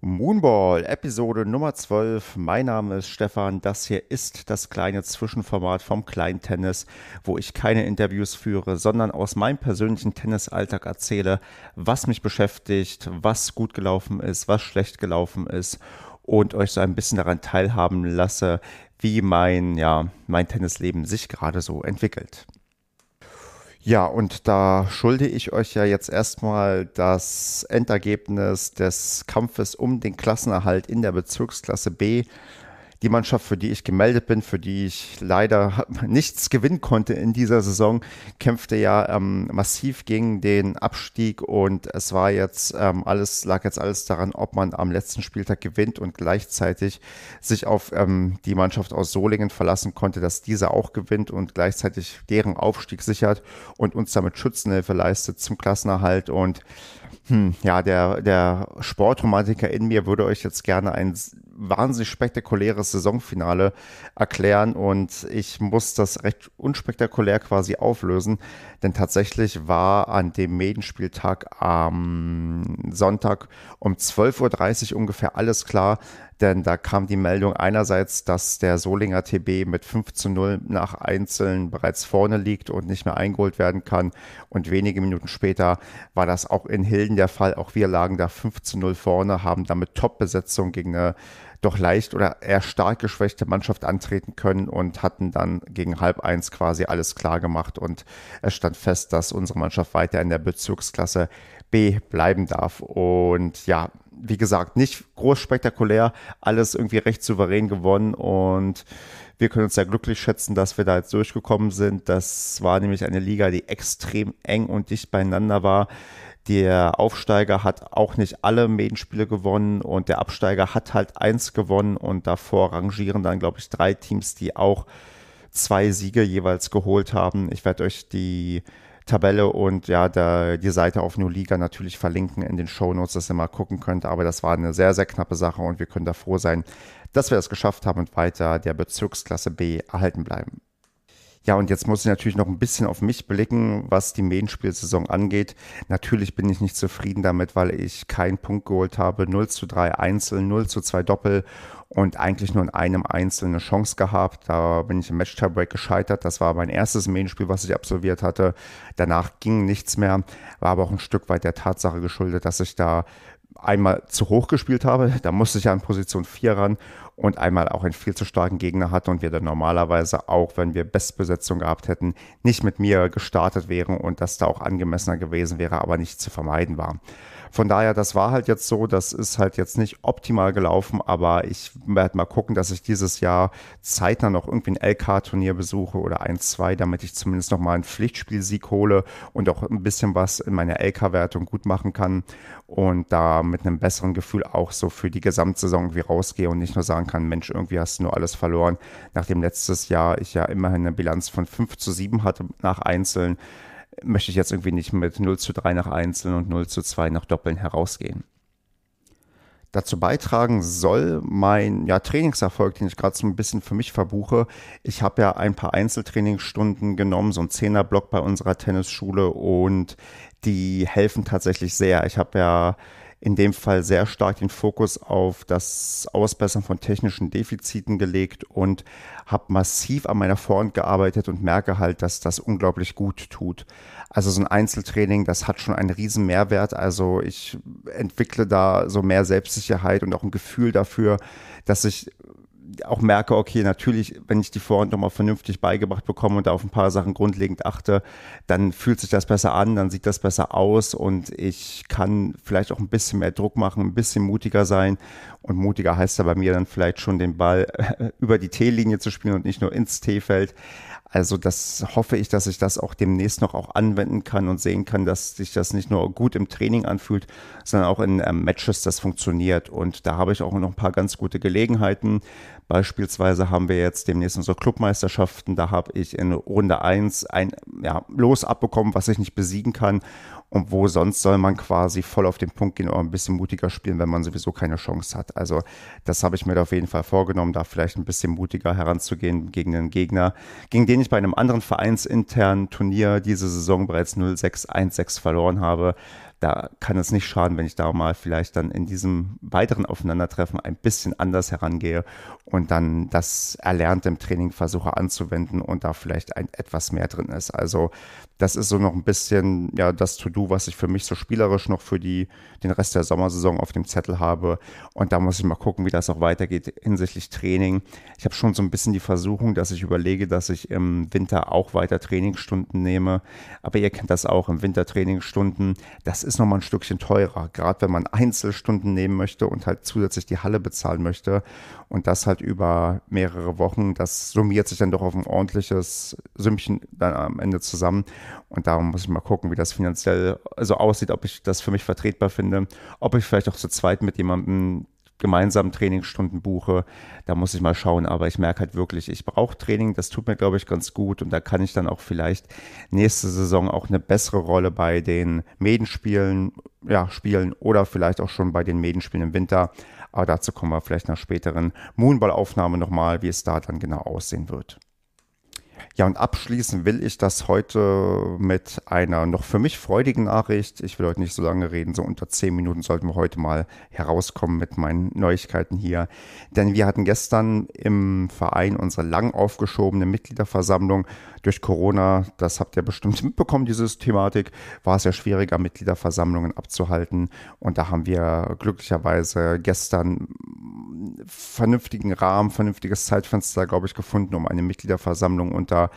Moonball, Episode Nummer 12. Mein Name ist Stefan. Das hier ist das kleine Zwischenformat vom Kleintennis, wo ich keine Interviews führe, sondern aus meinem persönlichen Tennisalltag erzähle, was mich beschäftigt, was gut gelaufen ist, was schlecht gelaufen ist und euch so ein bisschen daran teilhaben lasse, wie mein, ja, mein Tennisleben sich gerade so entwickelt. Ja, und da schulde ich euch ja jetzt erstmal das Endergebnis des Kampfes um den Klassenerhalt in der Bezirksklasse B die Mannschaft, für die ich gemeldet bin, für die ich leider nichts gewinnen konnte in dieser Saison, kämpfte ja ähm, massiv gegen den Abstieg und es war jetzt ähm, alles, lag jetzt alles daran, ob man am letzten Spieltag gewinnt und gleichzeitig sich auf ähm, die Mannschaft aus Solingen verlassen konnte, dass diese auch gewinnt und gleichzeitig deren Aufstieg sichert und uns damit Schützenhilfe leistet zum Klassenerhalt und hm, ja, der, der Sportromantiker in mir würde euch jetzt gerne ein wahnsinnig spektakuläres Saisonfinale erklären und ich muss das recht unspektakulär quasi auflösen, denn tatsächlich war an dem Medenspieltag am Sonntag um 12.30 Uhr ungefähr alles klar, denn da kam die Meldung einerseits, dass der Solinger TB mit 5 zu 0 nach Einzeln bereits vorne liegt und nicht mehr eingeholt werden kann und wenige Minuten später war das auch in Hilden der Fall. Auch wir lagen da 15 0 vorne, haben damit Top-Besetzung gegen eine doch leicht oder eher stark geschwächte Mannschaft antreten können und hatten dann gegen halb eins quasi alles klar gemacht. Und es stand fest, dass unsere Mannschaft weiter in der Bezirksklasse B bleiben darf. Und ja, wie gesagt, nicht groß spektakulär, alles irgendwie recht souverän gewonnen und wir können uns sehr glücklich schätzen, dass wir da jetzt durchgekommen sind. Das war nämlich eine Liga, die extrem eng und dicht beieinander war der Aufsteiger hat auch nicht alle Medenspiele gewonnen und der Absteiger hat halt eins gewonnen und davor rangieren dann, glaube ich, drei Teams, die auch zwei Siege jeweils geholt haben. Ich werde euch die Tabelle und ja, der, die Seite auf New Liga natürlich verlinken in den Show Notes, dass ihr mal gucken könnt. Aber das war eine sehr, sehr knappe Sache und wir können da froh sein, dass wir das geschafft haben und weiter der Bezirksklasse B erhalten bleiben. Ja, und jetzt muss ich natürlich noch ein bisschen auf mich blicken, was die Main-Spielsaison angeht. Natürlich bin ich nicht zufrieden damit, weil ich keinen Punkt geholt habe. 0 zu 3 Einzel, 0 zu 2 Doppel und eigentlich nur in einem Einzel eine Chance gehabt. Da bin ich im match break gescheitert. Das war mein erstes Main-Spiel, was ich absolviert hatte. Danach ging nichts mehr. War aber auch ein Stück weit der Tatsache geschuldet, dass ich da einmal zu hoch gespielt habe, da musste ich an Position 4 ran und einmal auch einen viel zu starken Gegner hatte und wir dann normalerweise auch, wenn wir Bestbesetzung gehabt hätten, nicht mit mir gestartet wären und das da auch angemessener gewesen wäre, aber nicht zu vermeiden war. Von daher, das war halt jetzt so, das ist halt jetzt nicht optimal gelaufen, aber ich werde mal gucken, dass ich dieses Jahr zeitnah noch irgendwie ein LK-Turnier besuche oder ein, zwei, damit ich zumindest nochmal einen Pflichtspielsieg hole und auch ein bisschen was in meiner LK-Wertung gut machen kann und da mit einem besseren Gefühl auch so für die Gesamtsaison irgendwie rausgehe und nicht nur sagen kann, Mensch, irgendwie hast du nur alles verloren, nachdem letztes Jahr ich ja immerhin eine Bilanz von 5 zu 7 hatte nach Einzeln möchte ich jetzt irgendwie nicht mit 0 zu 3 nach Einzeln und 0 zu 2 nach Doppeln herausgehen. Dazu beitragen soll mein ja, Trainingserfolg, den ich gerade so ein bisschen für mich verbuche. Ich habe ja ein paar Einzeltrainingsstunden genommen, so ein Zehnerblock bei unserer Tennisschule und die helfen tatsächlich sehr. Ich habe ja in dem Fall sehr stark den Fokus auf das Ausbessern von technischen Defiziten gelegt und habe massiv an meiner Front gearbeitet und merke halt, dass das unglaublich gut tut. Also so ein Einzeltraining, das hat schon einen riesen Mehrwert. Also ich entwickle da so mehr Selbstsicherheit und auch ein Gefühl dafür, dass ich auch merke, okay, natürlich, wenn ich die Vorhand nochmal vernünftig beigebracht bekomme und auf ein paar Sachen grundlegend achte, dann fühlt sich das besser an, dann sieht das besser aus und ich kann vielleicht auch ein bisschen mehr Druck machen, ein bisschen mutiger sein. Und mutiger heißt ja bei mir dann vielleicht schon den Ball über die T-Linie zu spielen und nicht nur ins T-Feld. Also das hoffe ich, dass ich das auch demnächst noch auch anwenden kann und sehen kann, dass sich das nicht nur gut im Training anfühlt, sondern auch in ähm, Matches das funktioniert. Und da habe ich auch noch ein paar ganz gute Gelegenheiten. Beispielsweise haben wir jetzt demnächst unsere Clubmeisterschaften. Da habe ich in Runde 1 ein ja, Los abbekommen, was ich nicht besiegen kann. Und wo sonst soll man quasi voll auf den Punkt gehen oder ein bisschen mutiger spielen, wenn man sowieso keine Chance hat? Also, das habe ich mir da auf jeden Fall vorgenommen, da vielleicht ein bisschen mutiger heranzugehen gegen einen Gegner, gegen den ich bei einem anderen vereinsinternen Turnier diese Saison bereits 0-6, 1-6 verloren habe da kann es nicht schaden, wenn ich da mal vielleicht dann in diesem weiteren Aufeinandertreffen ein bisschen anders herangehe und dann das Erlernte im Training versuche anzuwenden und da vielleicht ein, etwas mehr drin ist. Also das ist so noch ein bisschen ja, das To-Do, was ich für mich so spielerisch noch für die, den Rest der Sommersaison auf dem Zettel habe. Und da muss ich mal gucken, wie das auch weitergeht hinsichtlich Training. Ich habe schon so ein bisschen die Versuchung, dass ich überlege, dass ich im Winter auch weiter Trainingsstunden nehme. Aber ihr kennt das auch, im Winter Trainingsstunden, das ist nochmal ein Stückchen teurer, gerade wenn man Einzelstunden nehmen möchte und halt zusätzlich die Halle bezahlen möchte. Und das halt über mehrere Wochen, das summiert sich dann doch auf ein ordentliches Sümmchen dann am Ende zusammen. Und darum muss ich mal gucken, wie das finanziell so aussieht, ob ich das für mich vertretbar finde, ob ich vielleicht auch zu zweit mit jemandem gemeinsamen Trainingsstunden buche. Da muss ich mal schauen, aber ich merke halt wirklich, ich brauche Training, das tut mir, glaube ich, ganz gut und da kann ich dann auch vielleicht nächste Saison auch eine bessere Rolle bei den Medenspielen ja, spielen oder vielleicht auch schon bei den Medenspielen im Winter. Aber dazu kommen wir vielleicht nach späteren moonball aufnahmen nochmal, wie es da dann genau aussehen wird. Ja, und abschließen will ich das heute mit einer noch für mich freudigen Nachricht. Ich will heute nicht so lange reden, so unter zehn Minuten sollten wir heute mal herauskommen mit meinen Neuigkeiten hier. Denn wir hatten gestern im Verein unsere lang aufgeschobene Mitgliederversammlung durch Corona. Das habt ihr bestimmt mitbekommen, diese Thematik. War es ja schwieriger, Mitgliederversammlungen abzuhalten. Und da haben wir glücklicherweise gestern vernünftigen Rahmen, vernünftiges Zeitfenster, glaube ich, gefunden, um eine Mitgliederversammlung unter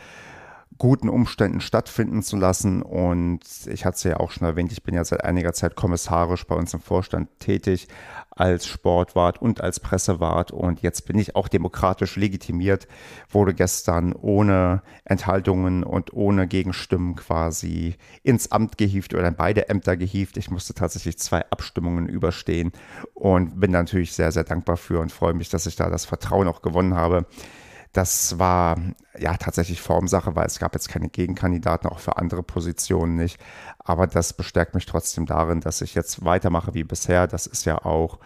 guten Umständen stattfinden zu lassen. Und ich hatte es ja auch schon erwähnt, ich bin ja seit einiger Zeit kommissarisch bei uns im Vorstand tätig als Sportwart und als Pressewart. Und jetzt bin ich auch demokratisch legitimiert, wurde gestern ohne Enthaltungen und ohne Gegenstimmen quasi ins Amt gehieft oder in beide Ämter gehieft. Ich musste tatsächlich zwei Abstimmungen überstehen und bin natürlich sehr, sehr dankbar für und freue mich, dass ich da das Vertrauen auch gewonnen habe das war ja tatsächlich Formsache, weil es gab jetzt keine Gegenkandidaten, auch für andere Positionen nicht. Aber das bestärkt mich trotzdem darin, dass ich jetzt weitermache wie bisher. Das ist ja auch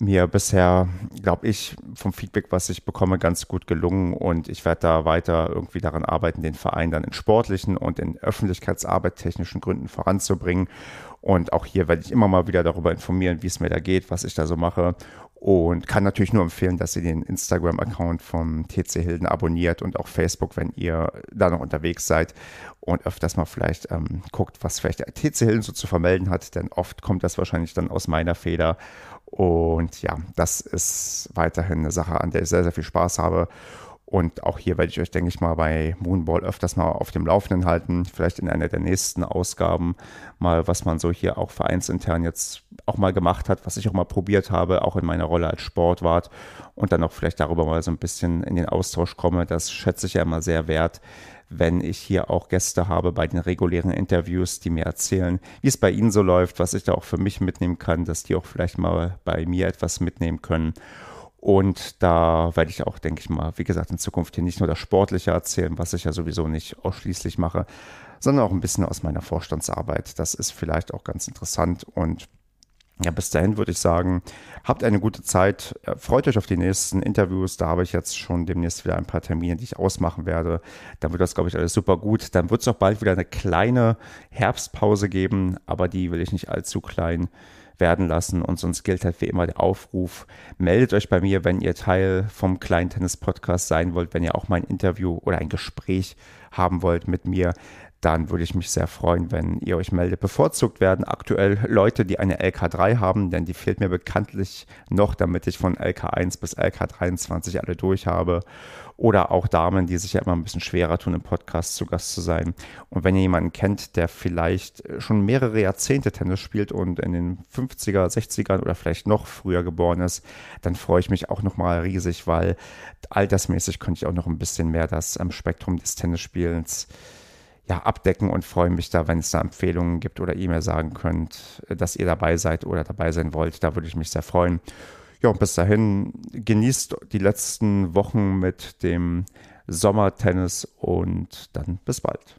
mir bisher, glaube ich, vom Feedback, was ich bekomme, ganz gut gelungen. Und ich werde da weiter irgendwie daran arbeiten, den Verein dann in sportlichen und in Öffentlichkeitsarbeit technischen Gründen voranzubringen und auch hier werde ich immer mal wieder darüber informieren, wie es mir da geht, was ich da so mache. Und kann natürlich nur empfehlen, dass ihr den Instagram-Account vom TC Hilden abonniert und auch Facebook, wenn ihr da noch unterwegs seid und öfters mal vielleicht ähm, guckt, was vielleicht der TC Hilden so zu vermelden hat, denn oft kommt das wahrscheinlich dann aus meiner Feder. Und ja, das ist weiterhin eine Sache, an der ich sehr, sehr viel Spaß habe. Und auch hier werde ich euch, denke ich mal, bei Moonball öfters mal auf dem Laufenden halten. Vielleicht in einer der nächsten Ausgaben mal, was man so hier auch vereinsintern jetzt auch mal gemacht hat, was ich auch mal probiert habe, auch in meiner Rolle als Sportwart. Und dann auch vielleicht darüber mal so ein bisschen in den Austausch komme. Das schätze ich ja immer sehr wert, wenn ich hier auch Gäste habe bei den regulären Interviews, die mir erzählen, wie es bei ihnen so läuft, was ich da auch für mich mitnehmen kann, dass die auch vielleicht mal bei mir etwas mitnehmen können. Und da werde ich auch, denke ich mal, wie gesagt, in Zukunft hier nicht nur das Sportliche erzählen, was ich ja sowieso nicht ausschließlich mache, sondern auch ein bisschen aus meiner Vorstandsarbeit. Das ist vielleicht auch ganz interessant. Und ja, bis dahin würde ich sagen, habt eine gute Zeit, äh, freut euch auf die nächsten Interviews. Da habe ich jetzt schon demnächst wieder ein paar Termine, die ich ausmachen werde. Dann wird das, glaube ich, alles super gut. Dann wird es auch bald wieder eine kleine Herbstpause geben, aber die will ich nicht allzu klein werden lassen. Und sonst gilt halt wie immer der Aufruf, meldet euch bei mir, wenn ihr Teil vom kleinen Tennis-Podcast sein wollt, wenn ihr auch mal ein Interview oder ein Gespräch haben wollt mit mir dann würde ich mich sehr freuen, wenn ihr euch meldet. Bevorzugt werden aktuell Leute, die eine LK3 haben, denn die fehlt mir bekanntlich noch, damit ich von LK1 bis LK23 alle durch habe oder auch Damen, die sich ja immer ein bisschen schwerer tun, im Podcast zu Gast zu sein. Und wenn ihr jemanden kennt, der vielleicht äh, schon mehrere Jahrzehnte Tennis spielt und in den 50er, 60ern oder vielleicht noch früher geboren ist, dann freue ich mich auch nochmal riesig, weil altersmäßig könnte ich auch noch ein bisschen mehr das am ähm, Spektrum des Tennisspielens ja, abdecken und freue mich da, wenn es da Empfehlungen gibt oder ihr mir sagen könnt, äh, dass ihr dabei seid oder dabei sein wollt. Da würde ich mich sehr freuen. Ja, und bis dahin genießt die letzten Wochen mit dem Sommertennis und dann bis bald.